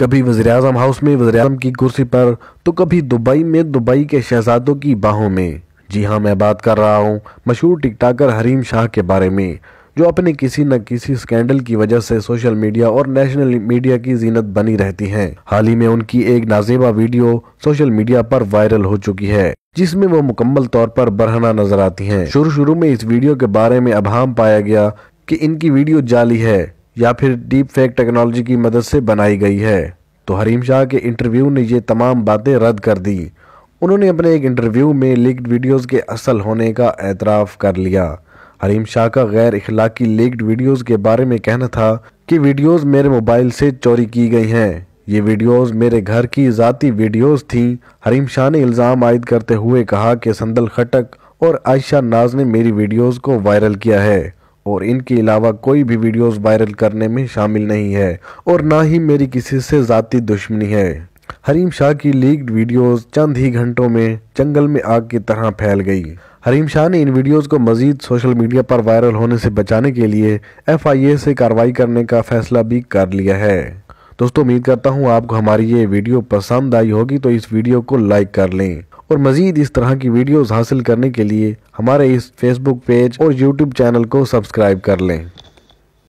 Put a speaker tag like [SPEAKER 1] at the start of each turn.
[SPEAKER 1] कभी वजी अजम हाउस में वजी अजम की कुर्सी पर तो कभी दुबई में दुबई के शहजादों की बाहों में जी हाँ मैं बात कर रहा हूँ मशहूर टिक टाकर हरीम शाह के बारे में जो अपने किसी न किसी स्कैंडल की वजह से सोशल मीडिया और नेशनल मीडिया की जीनत बनी रहती हैं। हाल ही में उनकी एक नाजेबा वीडियो सोशल मीडिया पर वायरल हो चुकी है जिसमें वो मुकम्मल तौर पर बरहना नजर आती हैं। शुरू शुरू में इस वीडियो के बारे में अभाम पाया गया कि इनकी वीडियो जाली है या फिर डीप फेक टेक्नोलॉजी की मदद से बनाई गई है तो हरीम शाह के इंटरव्यू ने ये तमाम बातें रद्द कर दी उन्होंने अपने एक इंटरव्यू में लीक्ड वीडियोस के असल होने का एतराफ़ कर लिया हरीम शाह का गैर इखलाकी लीक्ड वीडियोस के बारे में कहना था कि वीडियोस मेरे मोबाइल से चोरी की गई हैं ये वीडियोस मेरे घर की ज़ाती वीडियोस थीं हरीम शाह ने इल्ज़ाम आयद करते हुए कहा कि संदल खटक और आयशा नाज ने मेरी वीडियोज़ को वायरल किया है और इनके अलावा कोई भी वीडियोस वायरल करने में शामिल नहीं है और ना ही मेरी किसी से ज़ाती दुश्मनी है हरीम शाह की लीक्ड वीडियोस चंद ही घंटों में जंगल में आग की तरह फैल गई हरीम शाह ने इन वीडियोस को मजीद सोशल मीडिया पर वायरल होने से बचाने के लिए एफ से कार्रवाई करने का फैसला भी कर लिया है दोस्तों उम्मीद करता हूँ आपको हमारी ये वीडियो पसंद आई होगी तो इस वीडियो को लाइक कर लें और मज़ीद इस तरह की वीडियोज़ हासिल करने के लिए हमारे इस फेसबुक पेज और यूट्यूब चैनल को सब्सक्राइब कर लें